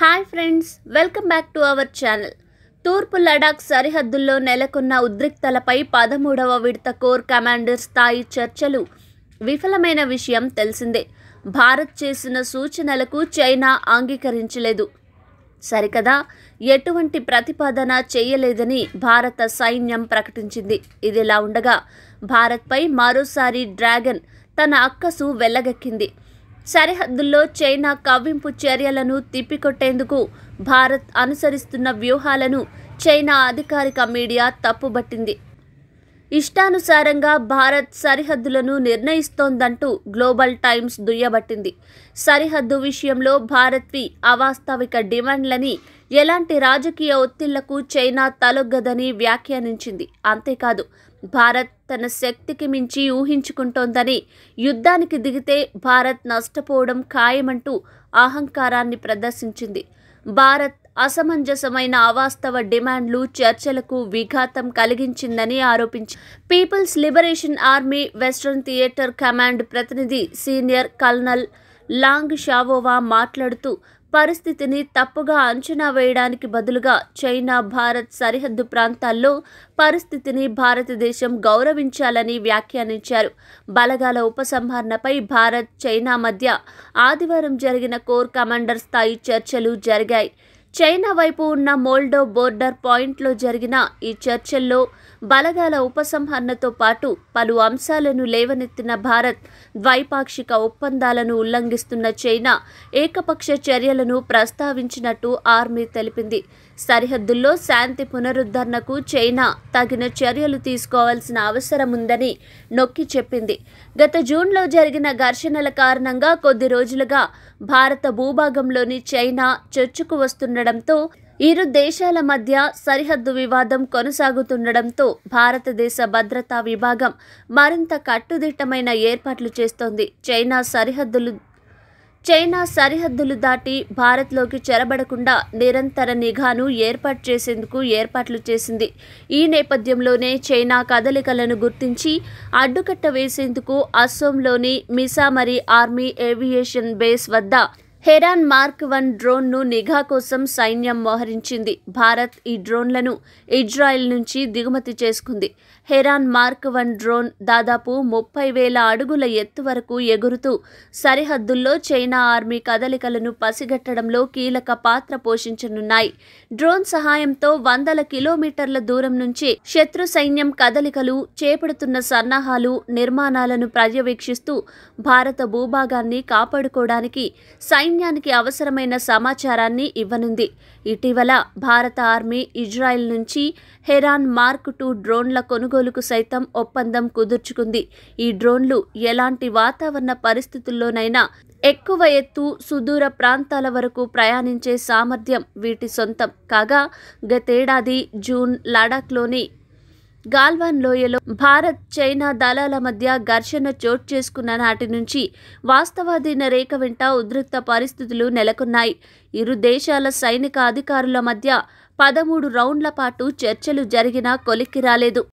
hi friends welcome back to our channel తూర్పు లడాక్ సరిహద్దుల్లో నెలకొన్న ఉద్రిక్తలపై పదమూడవ విడత కోర్ కమాండర్ స్థాయి చర్చలు విఫలమైన విషయం తెలిసిందే భారత్ చేసిన సూచనలకు చైనా అంగీకరించలేదు సరికదా ఎటువంటి ప్రతిపాదన చేయలేదని భారత సైన్యం ప్రకటించింది ఇదిలా ఉండగా భారత్పై మరోసారి డ్రాగన్ తన అక్కసు వెళ్ళగెక్కింది సరిహద్దుల్లో చైనా కవ్వింపు చర్యలను తిప్పికొట్టేందుకు భారత్ అనుసరిస్తున్న వ్యూహాలను చైనా అధికారిక మీడియా తప్పుబట్టింది ఇష్టానుసారంగా భారత్ సరిహద్దులను నిర్ణయిస్తోందంటూ గ్లోబల్ టైమ్స్ దుయ్యబట్టింది సరిహద్దు విషయంలో భారత్వి అవాస్తవిక డిమాండ్లని ఎలాంటి రాజకీయ ఒత్తిళ్లకు చైనా తలొగ్గదని వ్యాఖ్యానించింది అంతేకాదు భారత్ తన శక్తికి మించి ఊహించుకుంటోందని యుద్ధానికి దిగితే భారత్ నష్టపోవడం ఖాయమంటూ అహంకారాన్ని ప్రదర్శించింది భారత్ అసమంజసమైన అవాస్తవ డిమాండ్లు చర్చలకు విఘాతం కలిగించిందని ఆరోపించారు People's Liberation Army Western Theatre Command ప్రతినిధి సీనియర్ కల్నల్ లాంగ్ షావోవా మాట్లాడుతూ పరిస్థితిని తప్పుగా అంచనా వేయడానికి బదులుగా చైనా భారత్ సరిహద్దు ప్రాంతాల్లో పరిస్థితిని భారతదేశం గౌరవించాలని వ్యాఖ్యానించారు బలగాల ఉపసంహరణపై భారత్ చైనా మధ్య ఆదివారం జరిగిన కోర్ కమాండర్ స్థాయి చర్చలు జరిగాయి చైనా వైపు ఉన్న మోల్డో బోర్డర్ పాయింట్లో జరిగిన ఈ చర్చల్లో బలగాల ఉపసంహరణతో పాటు పలు అంశాలను లేవనెత్తిన భారత్ ద్వైపాక్షిక ఒప్పందాలను ఉల్లంఘిస్తున్న చైనా ఏకపక్ష చర్యలను ప్రస్తావించినట్టు ఆర్మీ తెలిపింది సరిహద్దుల్లో శాంతి పునరుద్ధరణకు చైనా తగిన చర్యలు తీసుకోవాల్సిన అవసరం ఉందని నొక్కి చెప్పింది గత జూన్లో జరిగిన ఘర్షణల కారణంగా కొద్ది రోజులుగా భారత భూభాగంలోని చైనా చొచ్చుకు వస్తున్న ఉండడంతో ఇరు దేశాల మధ్య సరిహద్దు వివాదం కొనసాగుతుండడంతో భారతదేశ భద్రతా విభాగం మరింత కట్టుదిట్టమైన ఏర్పాట్లు చేస్తోంది చైనా సరిహద్దులు చైనా సరిహద్దులు దాటి భారత్లోకి చెరబడకుండా నిరంతర నిఘాను ఏర్పాటు చేసేందుకు ఏర్పాట్లు చేసింది ఈ నేపథ్యంలోనే చైనా కదలికలను గుర్తించి అడ్డుకట్ట వేసేందుకు అస్సోంలోని మిసామరి ఆర్మీ ఏవియేషన్ బేస్ వద్ద హెరాన్ మార్క్ వన్ డ్రోన్ను నిఘా కోసం సైన్యం మోహరించింది భారత్ ఈ డ్రోన్లను ఇజ్రాయెల్ నుంచి దిగుమతి చేసుకుంది హెరాన్ మార్క్ వన్ డ్రోన్ దాదాపు ముప్పై వేల అడుగుల ఎత్తు వరకు ఎగురుతూ సరిహద్దుల్లో చైనా ఆర్మీ కదలికలను పసిగట్టడంలో కీలక పాత్ర పోషించనున్నాయి డ్రోన్ సహాయంతో వందల కిలోమీటర్ల దూరం నుంచి శత్రు సైన్యం కదలికలు చేపడుతున్న సన్నాహాలు నిర్మాణాలను పర్యవేక్షిస్తూ భారత భూభాగాన్ని కాపాడుకోవడానికి సైన్యం సైన్యానికి అవసరమైన సమాచారాన్ని ఇవ్వనుంది ఇటీవల భారత ఆర్మీ ఇజ్రాయెల్ నుంచి హెరాన్ మార్క్ టూ డ్రోన్ల కొనుగోలుకు సైతం ఒప్పందం కుదుర్చుకుంది ఈ డ్రోన్లు ఎలాంటి వాతావరణ పరిస్థితుల్లోనైనా ఎక్కువ ఎత్తు సుదూర ప్రాంతాల వరకు ప్రయాణించే సామర్థ్యం వీటి సొంతం కాగా గతేడాది జూన్ లడాక్లోని గాల్వాన్ లోయలో భారత్ చైనా దళాల మధ్య ఘర్షణ చోటు చేసుకున్న నాటి నుంచి వాస్తవాధీన రేఖ వెంట ఉద్రిక్త పరిస్థితులు నెలకొన్నాయి ఇరు దేశాల సైనిక అధికారుల మధ్య పదమూడు రౌండ్ల పాటు చర్చలు జరిగినా కొలిక్కి రాలేదు